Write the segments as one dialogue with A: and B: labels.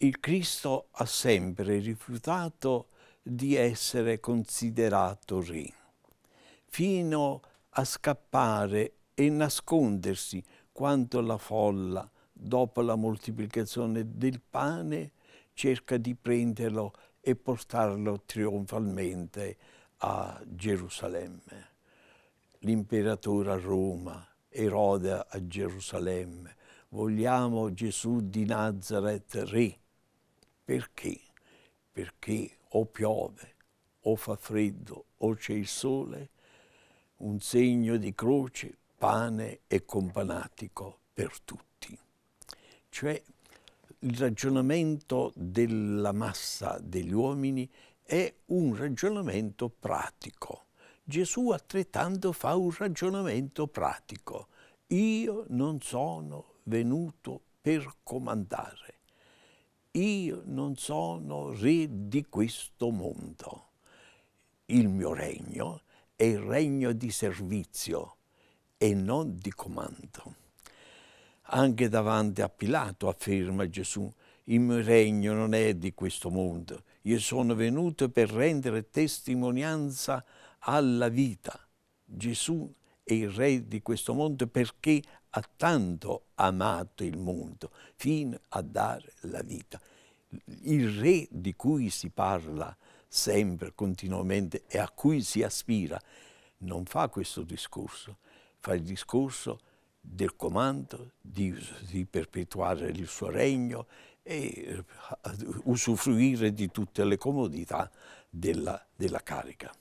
A: il Cristo ha sempre rifiutato di essere considerato re, fino a scappare e nascondersi quando la folla, dopo la moltiplicazione del pane, cerca di prenderlo e portarlo trionfalmente a Gerusalemme. L'imperatore a Roma, Erode a Gerusalemme, vogliamo Gesù di Nazareth re perché? Perché o piove, o fa freddo, o c'è il sole, un segno di croce, pane e companatico per tutti. Cioè il ragionamento della massa degli uomini è un ragionamento pratico. Gesù altrettanto fa un ragionamento pratico. Io non sono venuto per comandare, io non sono re di questo mondo. Il mio regno è il regno di servizio e non di comando. Anche davanti a Pilato afferma Gesù, il mio regno non è di questo mondo, io sono venuto per rendere testimonianza alla vita. Gesù è il re di questo mondo perché ha tanto amato il mondo fino a dare la vita. Il re di cui si parla sempre, continuamente e a cui si aspira, non fa questo discorso, fa il discorso del comando di, di perpetuare il suo regno e eh, usufruire di tutte le comodità della, della carica.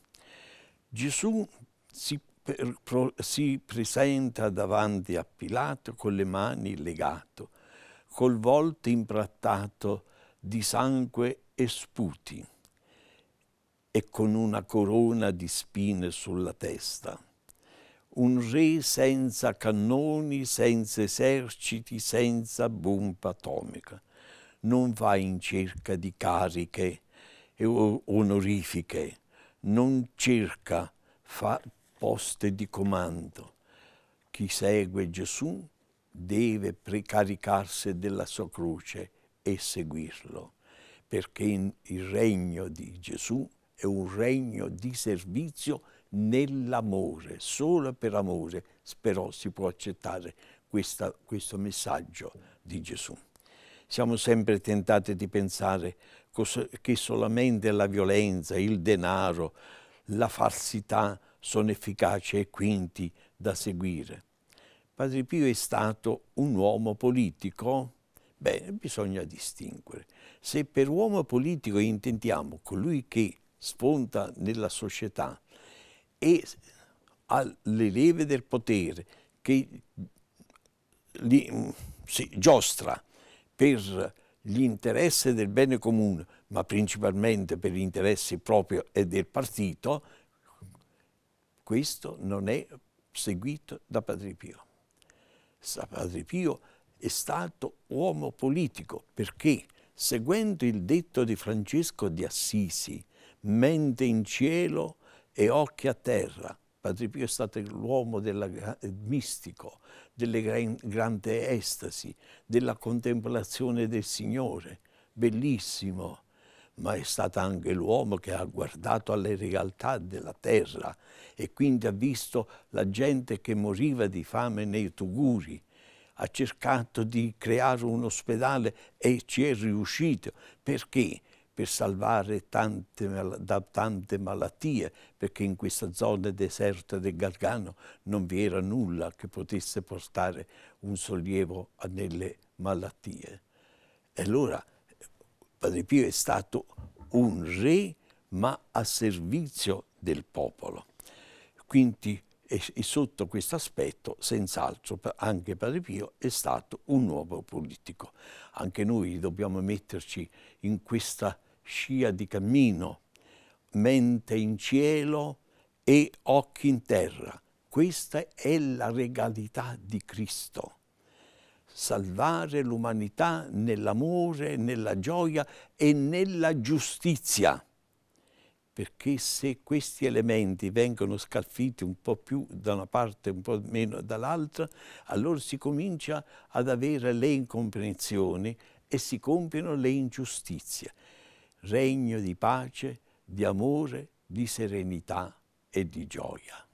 A: Gesù si per, pro, si presenta davanti a Pilato con le mani legate, col volto imbrattato di sangue e sputi e con una corona di spine sulla testa. Un re senza cannoni, senza eserciti, senza bomba atomica. Non va in cerca di cariche onorifiche, non cerca fa poste di comando. Chi segue Gesù deve precaricarsi della sua croce e seguirlo, perché il regno di Gesù è un regno di servizio nell'amore, solo per amore, però si può accettare questa, questo messaggio di Gesù. Siamo sempre tentati di pensare che solamente la violenza, il denaro, la falsità sono efficaci e quindi da seguire. Padre Pio è stato un uomo politico? Beh, bisogna distinguere. Se per uomo politico intendiamo colui che sponta nella società e ha le leve del potere che li, si giostra per l'interesse del bene comune, ma principalmente per l'interesse proprio e del partito, questo non è seguito da Padre Pio. Padre Pio è stato uomo politico perché, seguendo il detto di Francesco di Assisi, mente in cielo e occhi a terra, Padre Pio è stato l'uomo mistico, delle grandi estasi, della contemplazione del Signore, bellissimo ma è stato anche l'uomo che ha guardato alle realtà della terra e quindi ha visto la gente che moriva di fame nei Tuguri, ha cercato di creare un ospedale e ci è riuscito. Perché? Per salvare tante, da tante malattie, perché in questa zona deserta del Gargano non vi era nulla che potesse portare un sollievo nelle malattie. E allora Padre Pio è stato un re ma a servizio del popolo. Quindi e, e sotto questo aspetto, senz'altro, anche Padre Pio è stato un uomo politico. Anche noi dobbiamo metterci in questa scia di cammino, mente in cielo e occhi in terra. Questa è la regalità di Cristo salvare l'umanità nell'amore, nella gioia e nella giustizia. Perché se questi elementi vengono scalfiti un po' più da una parte, un po' meno dall'altra, allora si comincia ad avere le incomprensioni e si compiono le ingiustizie. Regno di pace, di amore, di serenità e di gioia.